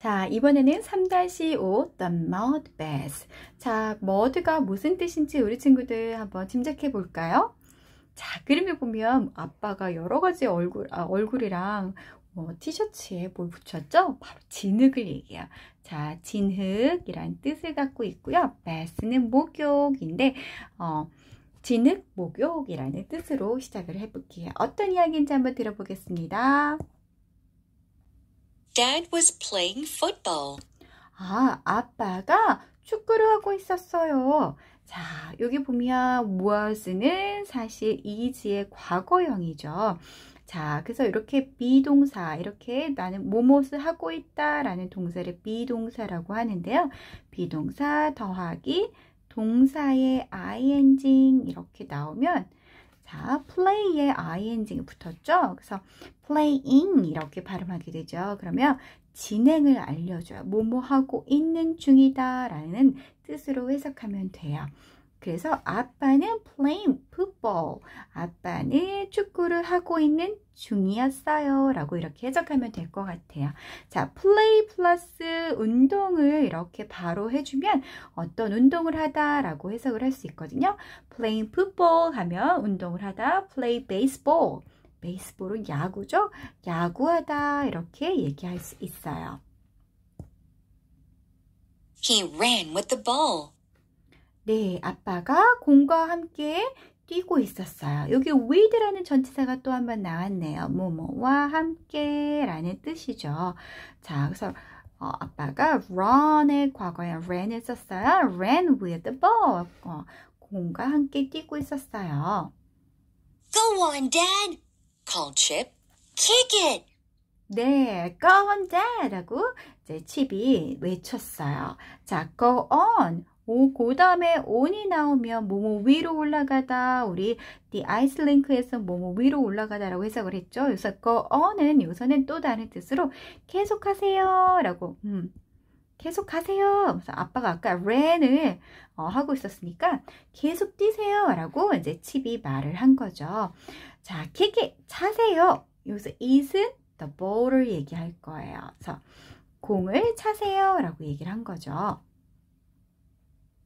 자, 이번에는 3-5 e The Mud Bath. 자, mud가 무슨 뜻인지 우리 친구들 한번 짐작해 볼까요? 자, 그림을 보면 아빠가 여러 가지 얼굴, 아, 얼굴이랑 뭐, 티셔츠에 뭘 붙였죠? 바로 진흙을 얘기해요. 자, 진흙이란 뜻을 갖고 있고요. bath는 목욕인데, 어, 진흙 목욕이라는 뜻으로 시작을 해볼게요. 어떤 이야기인지 한번 들어보겠습니다. Dad was playing football. 아, 아빠가 축구를 하고 있었어요. 자, 여기 보면 was는 사실 is의 과거형이죠. 자, 그래서 이렇게 비동사, 이렇게 나는 뭐뭇을 하고 있다 라는 동사를 비동사라고 하는데요. 비동사 더하기 동사의 ing 이렇게 나오면 자, play에 ing이 붙었죠? 그래서 playing 이렇게 발음하게 되죠. 그러면 진행을 알려줘요. 뭐뭐 하고 있는 중이다 라는 뜻으로 해석하면 돼요. 그래서 아빠는 playing football. 아빠는 축구를 하고 있는 중이었어요. 라고 이렇게 해석하면 될 것 같아요. 자, play 플러스 운동을 이렇게 바로 해주면 어떤 운동을 하다 라고 해석을 할 수 있거든요. playing football 하면 운동을 하다, play baseball. 베이스볼은 야구죠. 야구하다 이렇게 얘기할 수 있어요. He ran with the ball. 네, 아빠가 공과 함께 뛰고 있었어요. 여기 with라는 전치사가 또 한 번 나왔네요. 뭐뭐와 함께 라는 뜻이죠. 자, 그래서 어, 아빠가 run의 과거에 ran 을 썼어요. ran with the ball. 어, 공과 함께 뛰고 있었어요. Go on, Dad! c a l l Chip. Kick it! 네, go on, Dad! 라고 이제 칩이 외쳤어요. 자, go on. 오, 그 다음에 on이 나오면 뭐뭐 위로 올라가다 우리 the ice link에서 뭐뭐 위로 올라가다라고 해석을 했죠. 그래서 go on은 요서는 또 다른 뜻으로 계속하세요 라고 음, 계속하세요. 그래서 아빠가 아까 run을 어, 하고 있었으니까 계속 뛰세요라고 이제 칩이 말을 한 거죠. 자, 키키 차세요. 여기서 is은 the ball을 얘기할 거예요. 그래서 공을 차세요라고 얘기를 한 거죠.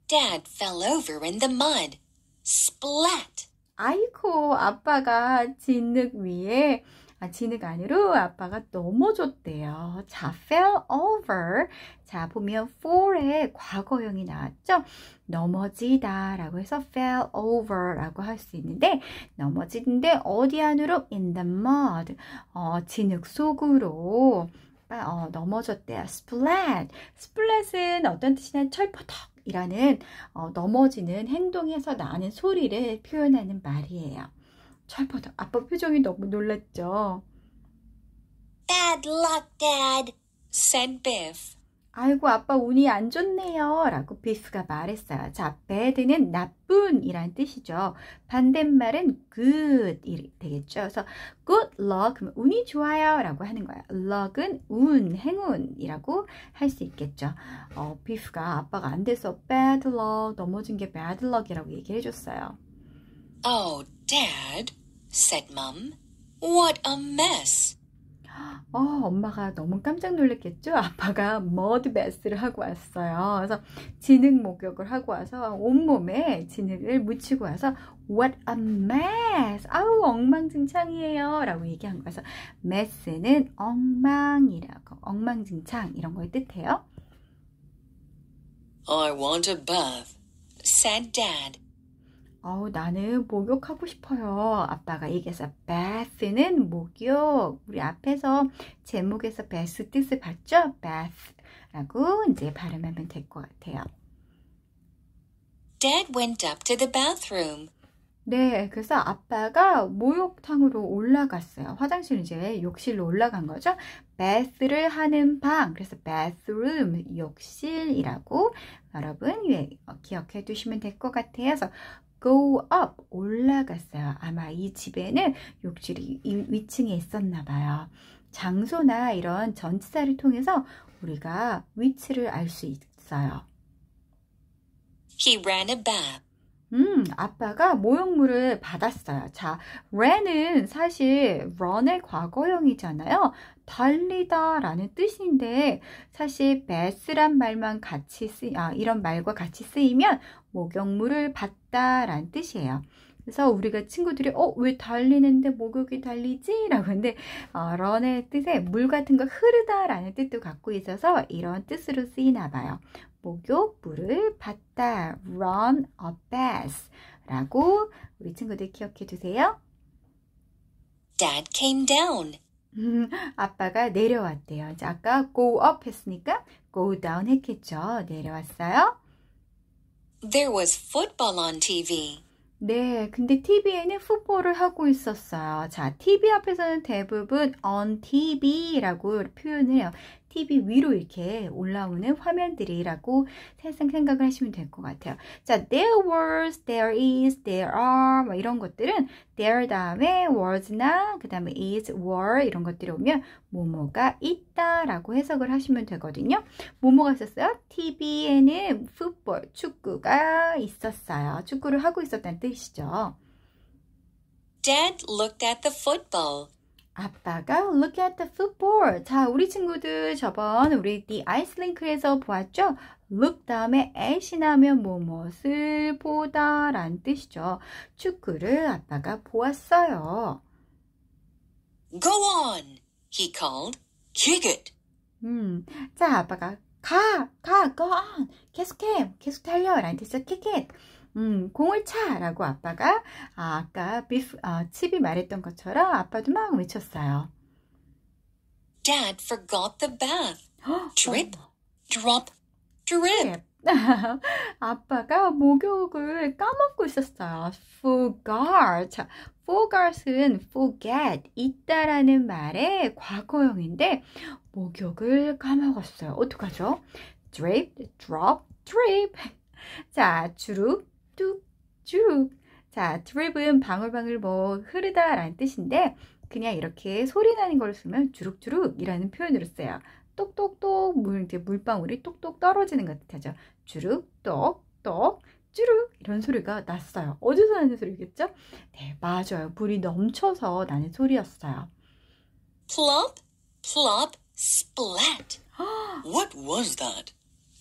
Dad fell over in the mud. Splat. 아이코, 아빠가 진흙 위에 아, 진흙 안으로 아빠가 넘어졌대요. 자, fell over. 자, 보면 fall의 과거형이 나왔죠? 넘어지다 라고 해서 fell over 라고 할 수 있는데, 넘어지는데 어디 안으로? in the mud. 어, 진흙 속으로. 어, 넘어졌대요. splat. splat은 어떤 뜻이냐? 철퍼덕. 이라는 어, 넘어지는 행동에서 나는 소리를 표현하는 말이에요. 잘 봐도 아빠 표정이 너무 놀랐죠. Bad luck, Dad, said Biff. 아이고 아빠 운이 안 좋네요 라고 비스가 말했어요. 자, bad는 나쁜 이란 뜻이죠. 반대말은 good 이 되겠죠. 그래서 good luck 운이 좋아요 라고 하는 거예요. luck은 운, 행운이라고 할 수 있겠죠. 어, 비스가 아빠가 안 돼서 bad luck 넘어진 게 bad luck이라고 얘기해 줬어요. Oh, dad, said mum. What a mess. 어, 엄마가 너무 깜짝 놀랐겠죠? 아빠가 머드베스를 하고 왔어요. 그래서 진흙 목욕을 하고 와서 온몸에 진흙을 묻히고 와서 What a mess! 아우 엉망진창이에요 라고 얘기한 거예요그래서 mess는 엉망이라고 엉망진창 이런 걸 뜻해요. I want a bath, said dad. 어우 나는 목욕하고 싶어요. 아빠가 얘기해서 bath는 목욕. 우리 앞에서 제목에서 bath 뜻을 봤죠? bath라고 이제 발음하면 될 것 같아요. Dad went up to the bathroom. 네, 그래서 아빠가 목욕탕으로 올라갔어요. 화장실 은 이제 욕실로 올라간 거죠. bath를 하는 방, 그래서 bathroom, 욕실이라고 여러분 예, 기억해 두시면 될 것 같아요. 그래서 go up 올라갔어요. 아마 이 집에는 욕실이 위층에 있었나 봐요. 장소나 이런 전치사를 통해서 우리가 위치를 알 수 있어요. He ran a bath. 음, 아빠가 모형물을 받았어요. 자, ran은 사실 run의 과거형이잖아요. 달리다 라는 뜻인데 사실 bath란 말만 같이 쓰, 아, 이런 말과 같이 쓰이면 목욕물을 받다 있다라는 뜻이에요. 그래서 우리가 친구들이 어 왜 달리는데 목욕이 달리지? 라고 하는데 어, 런의 뜻에 물 같은 거 흐르다라는 뜻도 갖고 있어서 이런 뜻으로 쓰이나 봐요. 목욕 물을 봤다 run a bath 라고 우리 친구들 기억해 두세요. Dad came down. 음, 아빠가 내려왔대요. 아까 go up 했으니까 go down 했겠죠. 내려왔어요. There was football on TV. 네, 근데 TV에는 풋볼을 하고 있었어요. 자, TV 앞에서는 대부분 on TV라고 표현을 해요. TV 위로 이렇게 올라오는 화면들이라고 생각을 하시면 될 것 같아요. 자, there was, there is, there are 뭐 이런 것들은 there 다음에 was나 그 다음에 is, were 이런 것들이 오면 뭐뭐가 있다 라고 해석을 하시면 되거든요. 뭐뭐가 있었어요? TV에는 풋볼, 축구가 있었어요. 축구를 하고 있었다는 뜻이죠. Dad looked at the football. 아빠가 look at the football. 자, 우리 친구들 저번 우리 the ice link에서 보았죠? look 다음에 at이 나면 무엇을 뭐, 뭐, 보다 란 뜻이죠. 축구를 아빠가 보았어요. Go on, he called. Kick it. 음, 자, 아빠가 가, 가, go on. 계속해, 계속 달려 라는 뜻이죠. Kick it. 음, 공을 차! 라고 아빠가 아, 까 비프, 아, 칩이 말했던 것처럼 아빠도 막 외쳤어요. Dad forgot the bath. Drip, drop, drip. 아빠가 목욕을 까먹고 있었어요. forgot. forgot은 forget, 잊다라는 말의 과거형인데 목욕을 까먹었어요. 어떡하죠? drip, drop, drip. 자, 주룩, 뚝쭉 자 드랩은 방울방울 뭐 흐르다 라는 뜻인데 그냥 이렇게 소리 나는 걸 쓰면 주룩주룩 이라는 표현으로 써요 똑똑똑 물, 이렇 물방울이 똑똑 떨어지는 것 같아죠 주룩 똑똑 주룩 이런 소리가 났어요 어디서 나는 소리겠죠? 네 맞아요 물이 넘쳐서 나는 소리였어요 plop plop splat what was that?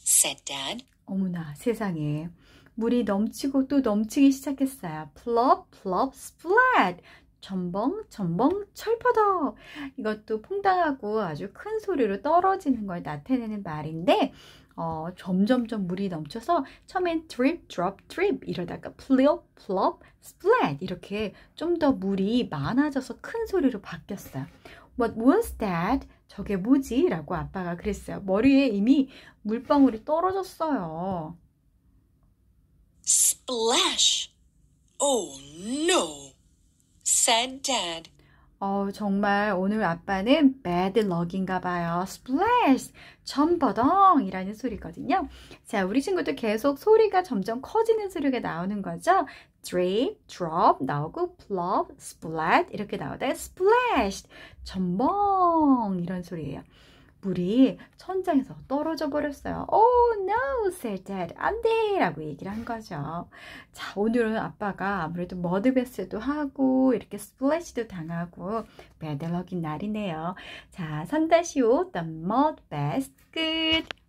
said dad 어머나 세상에 물이 넘치고 또 넘치기 시작했어요. 플럽, 플럽, 스플랫! 전벙, 전벙, 철퍼덕! 이것도 퐁당하고 아주 큰 소리로 떨어지는 걸 나타내는 말인데 어, 점점점 물이 넘쳐서 처음엔 drip, drop, drip 이러다가 plop, plop, splat 이렇게 좀 더 물이 많아져서 큰 소리로 바뀌었어요. What was that? 저게 뭐지? 라고 아빠가 그랬어요. 머리에 이미 물방울이 떨어졌어요. Splash! Oh no! said dad. 어, 정말 오늘 아빠는 bad luck인가 봐요. splash, 첨버덩이라는 소리거든요. 자, 우리 친구도 계속 소리가 점점 커지는 소리가 나오는 거죠. drip, drop 나오고 plop, splat 이렇게 나오다 splash, 첨벙 이런 소리예요. 물이 천장에서 떨어져 버렸어요. Oh no, said dad. 안 돼! 라고 얘기를 한 거죠. 자, 오늘은 아빠가 아무래도 머드베스도 하고, 이렇게 스플래시도 당하고, 배달럭인 날이네요. 자, 3-5, the mud best 끝!